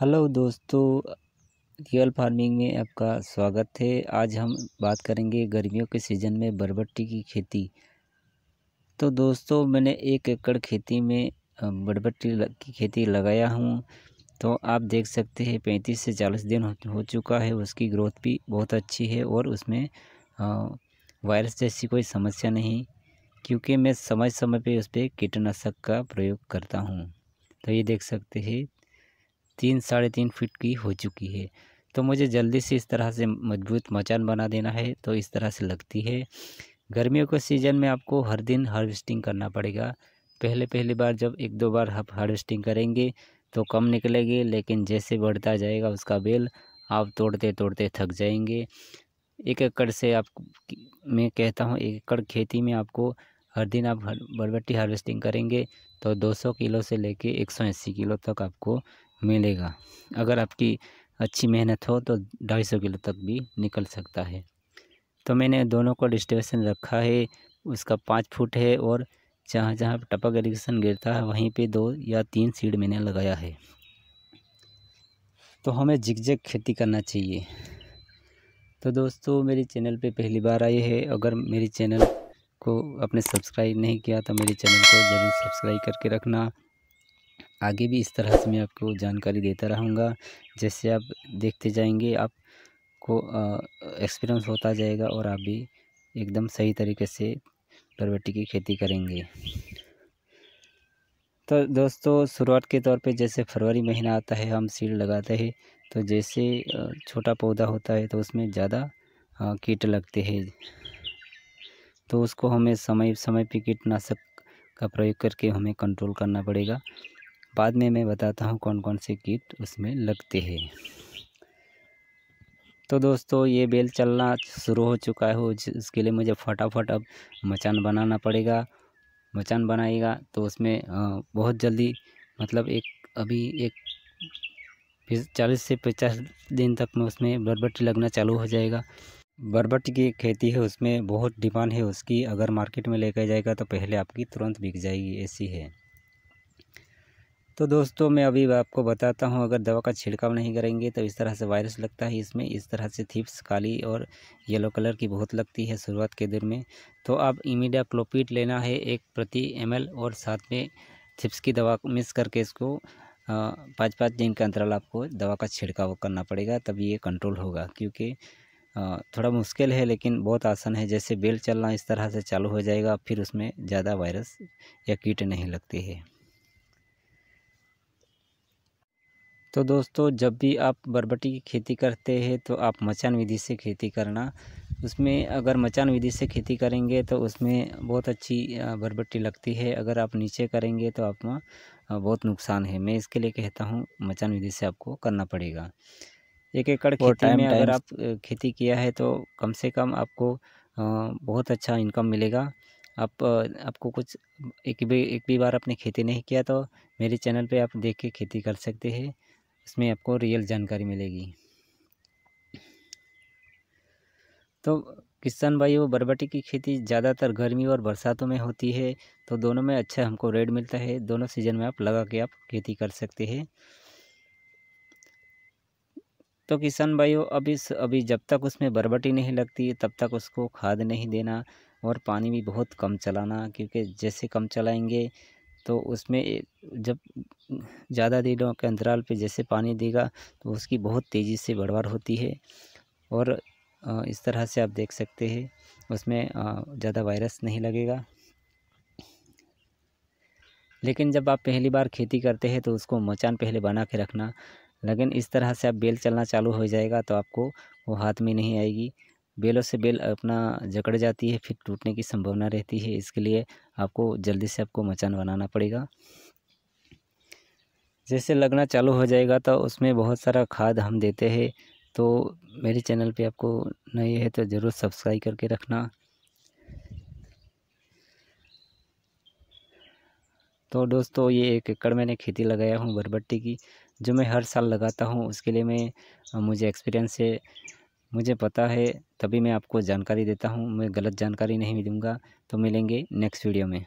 hello दोस्तों real farming में आपका स्वागत है आज हम बात करेंगे गर्मियों के सीज़न में बरबट्टी की खेती तो दोस्तों मैंने एक एकड़ खेती में बरबट्टी की खेती लगाया हूँ तो आप देख सकते हैं पैंतीस से चालीस दिन हो चुका है उसकी ग्रोथ भी बहुत अच्छी है और उसमें वायरस जैसी कोई समस्या नहीं क्योंकि मैं समय समय पर उस पर कीटनाशक का प्रयोग करता हूँ तो ये देख सकते हैं तीन साढ़े तीन फिट की हो चुकी है तो मुझे जल्दी से इस तरह से मजबूत मचान बना देना है तो इस तरह से लगती है गर्मियों के सीज़न में आपको हर दिन हार्वेस्टिंग करना पड़ेगा पहले पहली बार जब एक दो बार आप हार्वेस्टिंग करेंगे तो कम निकलेगी लेकिन जैसे बढ़ता जाएगा उसका बेल आप तोड़ते तोड़ते थक जाएंगे एक एकड़ से आप मैं कहता हूँ एक एकड़ खेती में आपको हर दिन आप बरबट्टी हार्वेस्टिंग करेंगे तो 200 किलो से लेके 180 किलो तक आपको मिलेगा अगर आपकी अच्छी मेहनत हो तो ढाई सौ किलो तक भी निकल सकता है तो मैंने दोनों को डिस्टेंसन रखा है उसका पाँच फुट है और जहाँ जहाँ टपक एलिगेशन गिरता है वहीं पे दो या तीन सीड मैंने लगाया है तो हमें झिकझक खेती करना चाहिए तो दोस्तों मेरे चैनल पे पहली बार आए हैं अगर मेरे चैनल को आपने सब्सक्राइब नहीं किया तो मेरे चैनल को ज़रूर सब्सक्राइब करके रखना आगे भी इस तरह से मैं आपको जानकारी देता रहूँगा जैसे आप देखते जाएंगे आपको एक्सपीरियंस होता जाएगा और आप भी एकदम सही तरीके से बरबट्टी की खेती करेंगे तो दोस्तों शुरुआत के तौर पे जैसे फरवरी महीना आता है हम सीड लगाते हैं तो जैसे छोटा पौधा होता है तो उसमें ज़्यादा कीट लगते हैं तो उसको हमें समय समय पे कीटनाशक का प्रयोग करके हमें कंट्रोल करना पड़ेगा बाद में मैं बताता हूँ कौन कौन से कीट उसमें लगते हैं तो दोस्तों ये बेल चलना शुरू हो चुका है उसके लिए मुझे फटाफट अब मचान बनाना पड़ेगा मचान बनाएगा तो उसमें बहुत जल्दी मतलब एक अभी एक फिर चालीस से पचास दिन तक में उसमें बरबट्टी लगना चालू हो जाएगा बरबट्टी की खेती है उसमें बहुत डिमांड है उसकी अगर मार्केट में लेकर जाएगा तो पहले आपकी तुरंत बिक जाएगी ऐसी है तो दोस्तों मैं अभी आपको बताता हूँ अगर दवा का छिड़काव नहीं करेंगे तो इस तरह से वायरस लगता है इसमें इस तरह से थिप्स काली और येलो कलर की बहुत लगती है शुरुआत के दिन में तो आप इमीडिया क्लोपीट लेना है एक प्रति एम और साथ में थिप्स की दवा मिक्स करके इसको पाँच पाँच दिन के अंतराल आपको दवा का छिड़काव करना पड़ेगा तभी ये कंट्रोल होगा क्योंकि थोड़ा मुश्किल है लेकिन बहुत आसान है जैसे बेल चलना इस तरह से चालू हो जाएगा फिर उसमें ज़्यादा वायरस या कीट नहीं लगती है तो दोस्तों जब भी आप बरबटी की खेती करते हैं तो आप मचान विधि से खेती करना उसमें अगर मचान विधि से खेती करेंगे तो उसमें बहुत अच्छी बरबट्टी लगती है अगर आप नीचे करेंगे तो आप बहुत नुकसान है मैं इसके लिए कहता हूँ मचान विधि से आपको करना पड़ेगा एक एकड़ खेती में अगर आप खेती किया है तो कम से कम आपको बहुत अच्छा इनकम मिलेगा आप आपको कुछ एक भी एक भी बार आपने खेती नहीं किया तो मेरे चैनल पे आप देख के खेती कर सकते हैं इसमें आपको रियल जानकारी मिलेगी तो किसान भाई वो बरबटी की खेती ज़्यादातर गर्मी और बरसातों में होती है तो दोनों में अच्छा हमको रेड मिलता है दोनों सीज़न में आप लगा के आप खेती कर सकते हैं तो किसान भाइयों अभी अभी जब तक उसमें बरबटी नहीं लगती तब तक उसको खाद नहीं देना और पानी भी बहुत कम चलाना क्योंकि जैसे कम चलाएंगे तो उसमें जब ज़्यादा दिनों के अंतराल पे जैसे पानी देगा तो उसकी बहुत तेज़ी से बढ़वार होती है और इस तरह से आप देख सकते हैं उसमें ज़्यादा वायरस नहीं लगेगा लेकिन जब आप पहली बार खेती करते हैं तो उसको मचान पहले बना के रखना लेकिन इस तरह से आप बेल चलना चालू हो जाएगा तो आपको वो हाथ में नहीं आएगी बेलों से बेल अपना जकड़ जाती है फिर टूटने की संभावना रहती है इसके लिए आपको जल्दी से आपको मचान बनाना पड़ेगा जैसे लगना चालू हो जाएगा तो उसमें बहुत सारा खाद हम देते हैं तो मेरे चैनल पे आपको नहीं है तो ज़रूर सब्सक्राइब करके रखना तो दोस्तों ये एक एकड़ मैंने खेती लगाया हूँ बरबट्टी की जो मैं हर साल लगाता हूँ उसके लिए मैं मुझे एक्सपीरियंस है मुझे पता है तभी मैं आपको जानकारी देता हूँ मैं गलत जानकारी नहीं दूँगा तो मिलेंगे नेक्स्ट वीडियो में